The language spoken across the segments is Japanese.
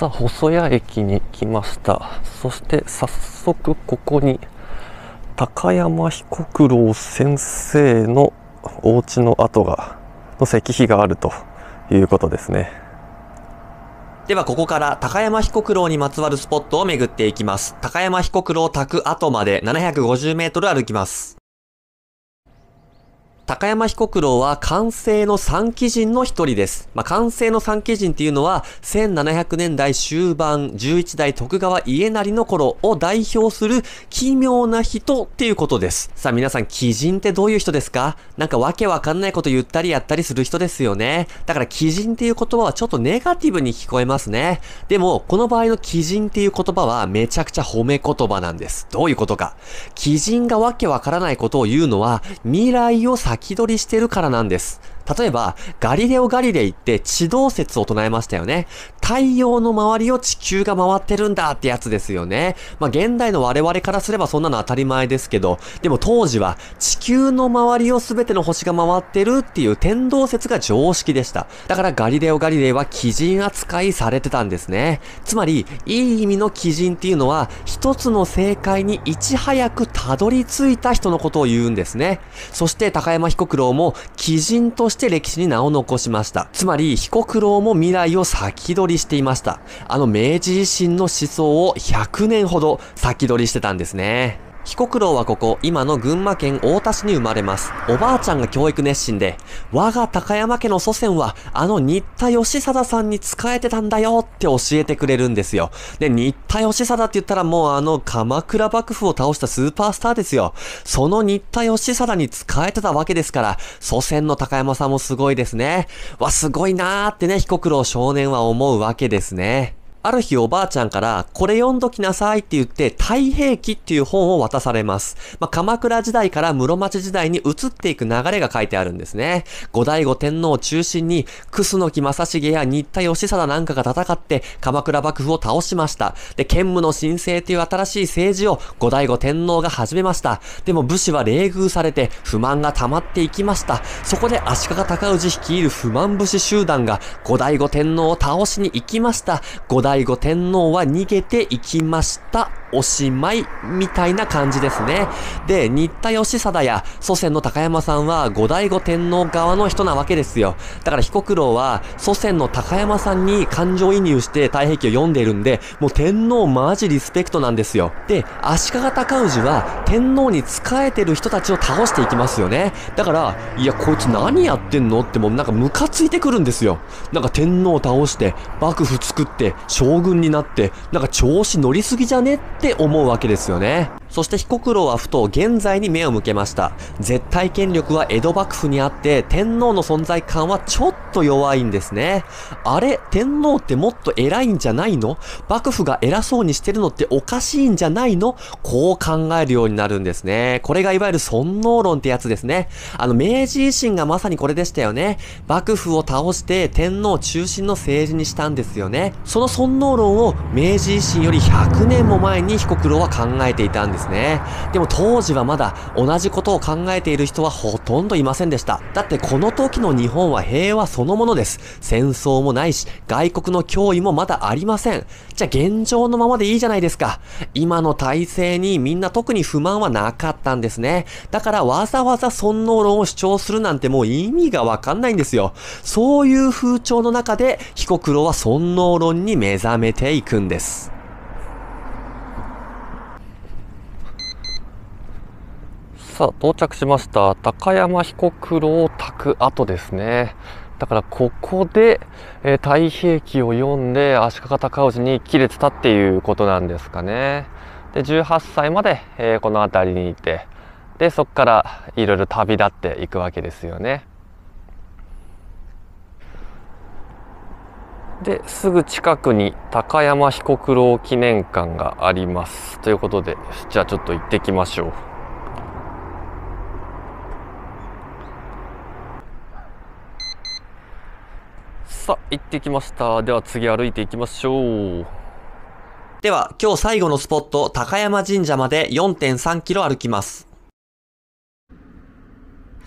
さあ細谷駅に来ましたそして早速ここに高山彦九郎先生のお家の跡がの石碑があるということですねではここから高山彦九郎にまつわるスポットを巡っていきます。高山彦九郎宅跡まで750メートル歩きます。高山彦九郎は完成の三鬼人の一人です。まあ、完成の三鬼人っていうのは、1700年代終盤、11代徳川家成の頃を代表する奇妙な人っていうことです。さあ皆さん、鬼人ってどういう人ですかなんかわけわかんないこと言ったりやったりする人ですよね。だから鬼人っていう言葉はちょっとネガティブに聞こえますね。でも、この場合の鬼人っていう言葉はめちゃくちゃ褒め言葉なんです。どういうことか。鬼人がわけわからないことを言うのは、未来を先先取りしてるからなんです。例えば、ガリレオ・ガリレイって地動説を唱えましたよね。太陽の周りを地球が回ってるんだってやつですよね。まあ、現代の我々からすればそんなの当たり前ですけど、でも当時は地球の周りを全ての星が回ってるっていう天動説が常識でした。だからガリレオ・ガリレイは奇人扱いされてたんですね。つまり、いい意味の奇人っていうのは、一つの正解にいち早くたどり着いた人のことを言うんですね。そして高山彦九郎も奇人としてして歴史に名を残しました。つまり、彦九郎も未来を先取りしていました。あの明治維新の思想を100年ほど先取りしてたんですね。彦九郎はここ、今の群馬県太田市に生まれます。おばあちゃんが教育熱心で、我が高山家の祖先は、あの新田義貞さんに仕えてたんだよって教えてくれるんですよ。で、新田義貞って言ったらもうあの鎌倉幕府を倒したスーパースターですよ。その新田義貞に仕えてたわけですから、祖先の高山さんもすごいですね。わ、すごいなーってね、彦九郎少年は思うわけですね。ある日おばあちゃんからこれ読んどきなさいって言って太平記っていう本を渡されます。まあ、鎌倉時代から室町時代に移っていく流れが書いてあるんですね。後醍醐天皇を中心に楠木正成や新田義貞なんかが戦って鎌倉幕府を倒しました。で、剣務の神聖という新しい政治を後醍醐天皇が始めました。でも武士は冷遇されて不満が溜まっていきました。そこで足利尊氏率いる不満武士集団が後醍醐天皇を倒しに行きました。後醍醍醐天皇は逃げていきました。おしまい、みたいな感じですね。で、新田義貞や祖先の高山さんは後醍醐天皇側の人なわけですよ。だから彦九郎は祖先の高山さんに感情移入して太平記を読んでいるんで、もう天皇マジリスペクトなんですよ。で、足利尊氏は天皇に仕えてる人たちを倒していきますよね。だから、いや、こいつ何やってんのってもうなんかムカついてくるんですよ。なんか天皇を倒して、幕府作って、将軍になって、なんか調子乗りすぎじゃねって思うわけですよね。そして彦九郎はふと現在に目を向けました。絶対権力は江戸幕府にあって、天皇の存在感はちょっと弱いんですね。あれ天皇ってもっと偉いんじゃないの幕府が偉そうにしてるのっておかしいんじゃないのこう考えるようになるんですね。これがいわゆる尊皇論ってやつですね。あの、明治維新がまさにこれでしたよね。幕府を倒して天皇中心の政治にしたんですよね。その尊皇論を明治維新より100年も前にに彦九郎は考えていたんですね。でも当時はまだ同じことを考えている人はほとんどいませんでした。だってこの時の日本は平和そのものです。戦争もないし、外国の脅威もまだありません。じゃあ現状のままでいいじゃないですか。今の体制にみんな特に不満はなかったんですね。だからわざわざ尊能論を主張するなんてもう意味がわかんないんですよ。そういう風潮の中で、被告郎は尊能論に目覚めていくんです。さあ、到着しました。高山彦九郎宅跡ですね。だからここで、えー、太平記を読んで足利尊氏にれてたっていうことなんですかね。で、18歳まで、えー、この辺りにいて、で、そこからいろいろ旅立っていくわけですよね。ですぐ近くに高山彦九郎記念館がありますということでじゃあちょっと行ってきましょう。さ行ってきました。では次歩いていきましょう。では、今日最後のスポット、高山神社まで4.3キロ歩きます。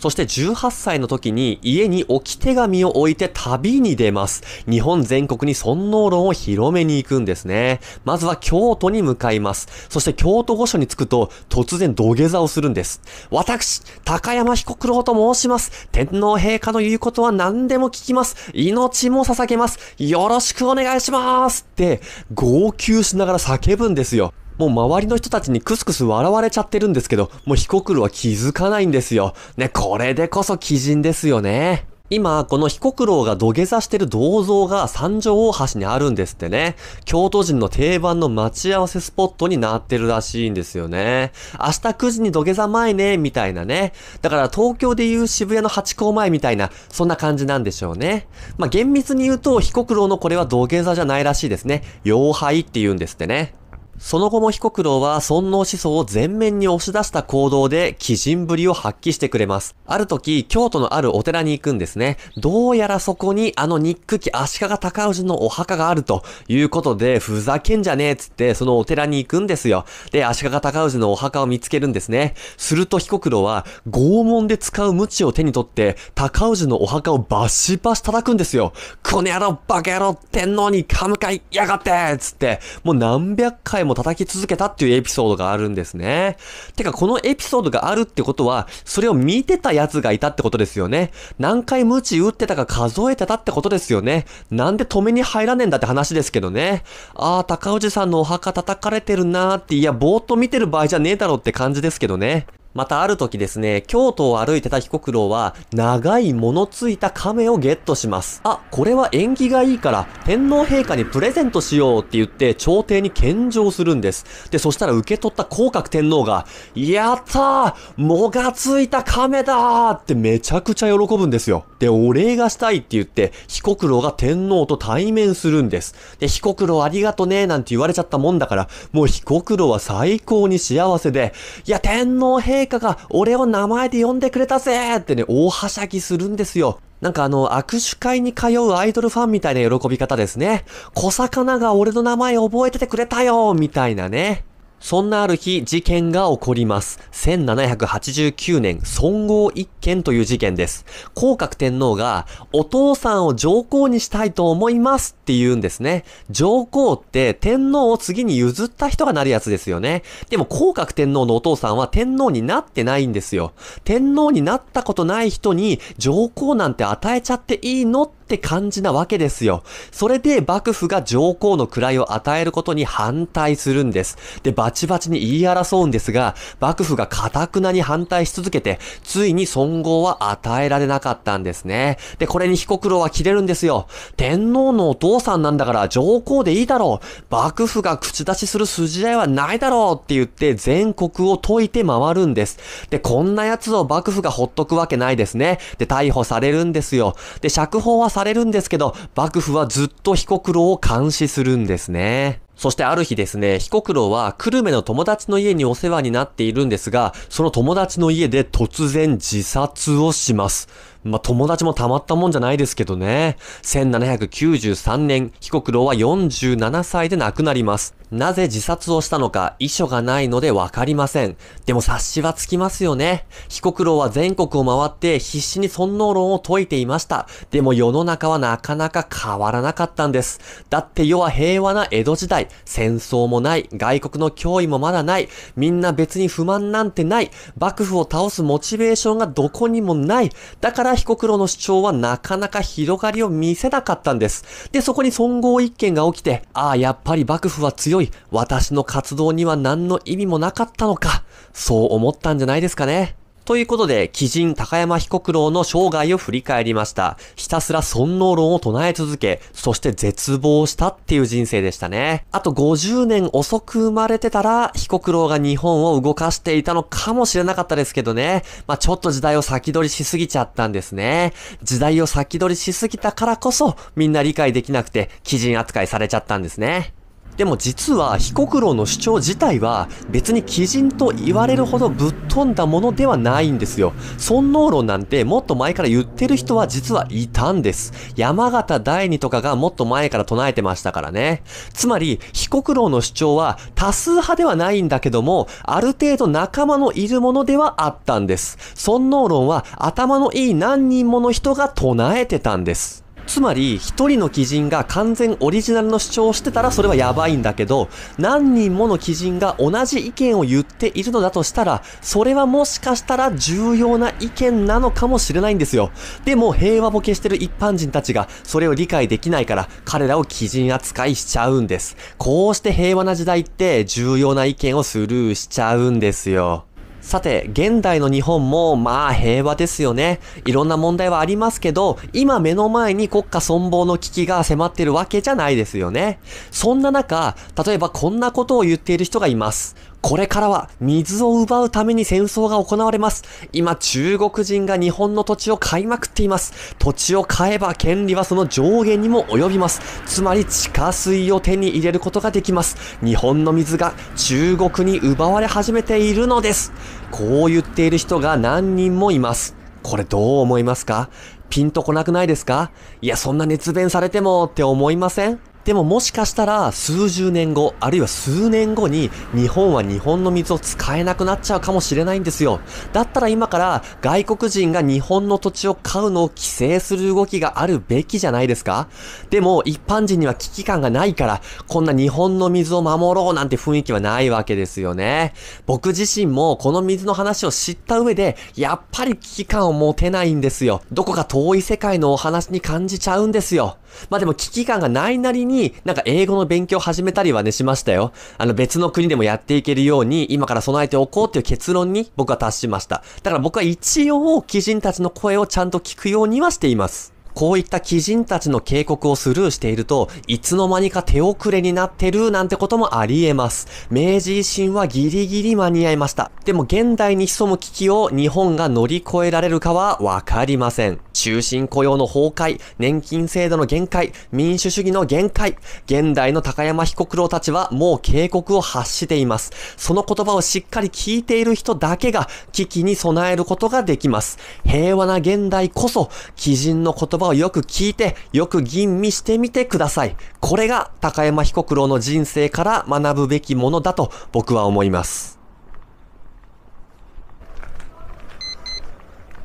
そして18歳の時に家に置き手紙を置いて旅に出ます。日本全国に尊王論を広めに行くんですね。まずは京都に向かいます。そして京都御所に着くと突然土下座をするんです。私、高山彦九郎と申します。天皇陛下の言うことは何でも聞きます。命も捧げます。よろしくお願いしますって号泣しながら叫ぶんですよ。もう周りの人たちにクスクス笑われちゃってるんですけど、もう被告クは気づかないんですよ。ね、これでこそ鬼人ですよね。今、この被告郎が土下座してる銅像が三条大橋にあるんですってね。京都人の定番の待ち合わせスポットになってるらしいんですよね。明日9時に土下座前ね、みたいなね。だから東京でいう渋谷の八甲前みたいな、そんな感じなんでしょうね。まあ、厳密に言うと、被告郎のこれは土下座じゃないらしいですね。妖怪って言うんですってね。その後も被告郎は尊皇思想を前面に押し出した行動で鬼人ぶりを発揮してくれます。ある時、京都のあるお寺に行くんですね。どうやらそこにあの憎き足利尊氏のお墓があるということで、ふざけんじゃねえっつってそのお寺に行くんですよ。で、足利尊氏のお墓を見つけるんですね。すると被告郎は拷問で使う鞭を手に取って、尊氏のお墓をバシバシ叩くんですよ。この野郎バカ野郎天皇に噛むかいやがってっつって、もう何百回もも叩き続けたっていうエピソードがあるんですね。てか、このエピソードがあるってことは、それを見てた奴がいたってことですよね。何回無知打ってたか数えてたってことですよね。なんで止めに入らねえんだって話ですけどね。あー、高氏さんのお墓叩かれてるなーって、いや、ぼーっと見てる場合じゃねえだろって感じですけどね。またある時ですね、京都を歩いてた被告郎は、長い物ついた亀をゲットします。あ、これは縁起がいいから、天皇陛下にプレゼントしようって言って、朝廷に献上するんです。で、そしたら受け取った広角天皇が、やったーもがついた亀だーってめちゃくちゃ喜ぶんですよ。で、お礼がしたいって言って、被告郎が天皇と対面するんです。で、被告郎ありがとね、なんて言われちゃったもんだから、もう被告郎は最高に幸せで、いや、天皇陛下が俺を名前で呼んでくれたぜってね、大はしゃぎするんですよ。なんかあの、握手会に通うアイドルファンみたいな喜び方ですね。小魚が俺の名前覚えててくれたよみたいなね。そんなある日、事件が起こります。1789年、孫号一件という事件です。広角天皇が、お父さんを上皇にしたいと思いますって言うんですね。上皇って天皇を次に譲った人がなるやつですよね。でも広角天皇のお父さんは天皇になってないんですよ。天皇になったことない人に上皇なんて与えちゃっていいのって感じなわけですよ。それで幕府が上皇の位を与えることに反対するんです。で、バチバチに言い争うんですが、幕府が堅くなに反対し続けて、ついに尊号は与えられなかったんですね。で、これに彦九郎は切れるんですよ。天皇のお父さんなんだから上皇でいいだろう。幕府が口出しする筋合いはないだろうって言って全国を解いて回るんです。で、こんな奴を幕府がほっとくわけないですね。で、逮捕されるんですよ。で、釈放はされるんですけど、幕府はずっと彦九郎を監視するんですね。そしてある日ですね、被告郎は久留米の友達の家にお世話になっているんですが、その友達の家で突然自殺をします。まあ、友達もたまったもんじゃないですけどね。1793年、被告郎は47歳で亡くなります。なぜ自殺をしたのか、遺書がないのでわかりません。でも察しはつきますよね。被告郎は全国を回って必死に尊能論を解いていました。でも世の中はなかなか変わらなかったんです。だって世は平和な江戸時代、戦争もない、外国の脅威もまだない、みんな別に不満なんてない、幕府を倒すモチベーションがどこにもない。だから原被告の主張はなかなか広がりを見せなかったんです。で、そこに損合一件が起きて、ああ、やっぱり幕府は強い。私の活動には何の意味もなかったのか。そう思ったんじゃないですかね。ということで、鬼人高山被告郎の生涯を振り返りました。ひたすら尊能論を唱え続け、そして絶望したっていう人生でしたね。あと50年遅く生まれてたら、被告郎が日本を動かしていたのかもしれなかったですけどね。まあ、ちょっと時代を先取りしすぎちゃったんですね。時代を先取りしすぎたからこそ、みんな理解できなくて、鬼人扱いされちゃったんですね。でも実は被告論の主張自体は別に鬼人と言われるほどぶっ飛んだものではないんですよ。尊能論なんてもっと前から言ってる人は実はいたんです。山形第二とかがもっと前から唱えてましたからね。つまり被告論の主張は多数派ではないんだけども、ある程度仲間のいるものではあったんです。尊能論は頭のいい何人もの人が唱えてたんです。つまり、一人の基人が完全オリジナルの主張をしてたらそれはやばいんだけど、何人もの鬼人が同じ意見を言っているのだとしたら、それはもしかしたら重要な意見なのかもしれないんですよ。でも、平和ボケしてる一般人たちが、それを理解できないから、彼らを基人扱いしちゃうんです。こうして平和な時代って、重要な意見をスルーしちゃうんですよ。さて、現代の日本も、まあ平和ですよね。いろんな問題はありますけど、今目の前に国家存亡の危機が迫ってるわけじゃないですよね。そんな中、例えばこんなことを言っている人がいます。これからは水を奪うために戦争が行われます。今、中国人が日本の土地を買いまくっています。土地を買えば権利はその上限にも及びます。つまり、地下水を手に入れることができます。日本の水が中国に奪われ始めているのです。こう言っている人が何人もいます。これどう思いますかピンとこなくないですかいや、そんな熱弁されてもって思いませんでももしかしたら数十年後、あるいは数年後に日本は日本の水を使えなくなっちゃうかもしれないんですよ。だったら今から外国人が日本の土地を買うのを規制する動きがあるべきじゃないですかでも一般人には危機感がないから、こんな日本の水を守ろうなんて雰囲気はないわけですよね。僕自身もこの水の話を知った上で、やっぱり危機感を持てないんですよ。どこか遠い世界のお話に感じちゃうんですよ。まあでも危機感がないなりにになんか英語の勉強を始めたりはねしましたよ。あの別の国でもやっていけるように今から備えておこうっていう結論に僕は達しました。だから僕は一応、基人たちの声をちゃんと聞くようにはしています。こういった鬼人たちの警告をスルーしていると、いつの間にか手遅れになってるなんてこともあり得ます。明治維新はギリギリ間に合いました。でも現代に潜む危機を日本が乗り越えられるかはわかりません。終身雇用の崩壊、年金制度の限界、民主主義の限界、現代の高山被告郎たちはもう警告を発しています。その言葉をしっかり聞いている人だけが危機に備えることができます。平和な現代こそ、鬼人の言葉葉をよく聞いて、よく吟味してみてください。これが高山彦九郎の人生から学ぶべきものだと僕は思います。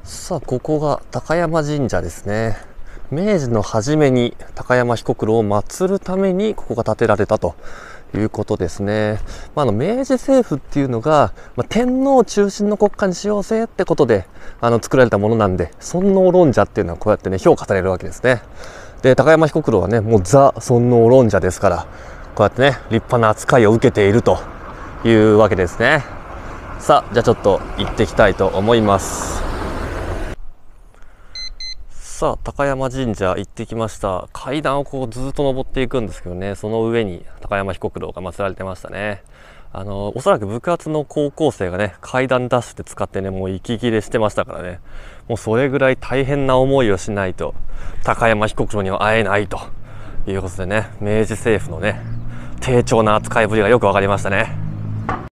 さあ、ここが高山神社ですね。明治の初めに高山彦九郎を祀るためにここが建てられたということですね。まあ、の明治政府っていうのが、まあ、天皇中心の国家にしようぜってことであの作られたものなんで尊王論者っていうのはこうやってね評価されるわけですね。で高山彦九郎はねもうザ尊王論者ですからこうやってね立派な扱いを受けているというわけですね。さあじゃあちょっと行ってきたいと思います。さあ高山神社行ってきました階段をこうずっと登っていくんですけどねその上に高山被告堂が祀られてましたねあのおそらく部活の高校生がね階段ダッシュで使ってねもう息切れしてましたからねもうそれぐらい大変な思いをしないと高山被告郎には会えないということでね明治政府のね丁重な扱いぶりがよく分かりましたね